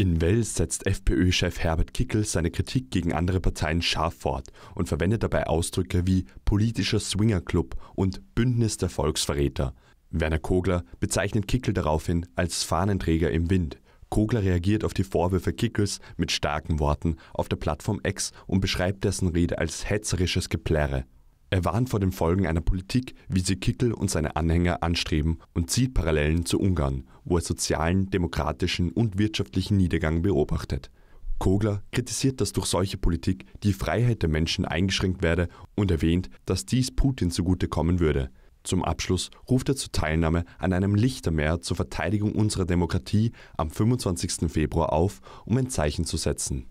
In Wels setzt FPÖ-Chef Herbert Kickel seine Kritik gegen andere Parteien scharf fort und verwendet dabei Ausdrücke wie politischer Swingerclub und Bündnis der Volksverräter. Werner Kogler bezeichnet Kickel daraufhin als Fahnenträger im Wind. Kogler reagiert auf die Vorwürfe Kickels mit starken Worten auf der Plattform X und beschreibt dessen Rede als hetzerisches Geplärre. Er warnt vor den Folgen einer Politik, wie sie Kickel und seine Anhänger anstreben, und zieht Parallelen zu Ungarn, wo er sozialen, demokratischen und wirtschaftlichen Niedergang beobachtet. Kogler kritisiert, dass durch solche Politik die Freiheit der Menschen eingeschränkt werde und erwähnt, dass dies Putin zugutekommen würde. Zum Abschluss ruft er zur Teilnahme an einem Lichtermeer zur Verteidigung unserer Demokratie am 25. Februar auf, um ein Zeichen zu setzen.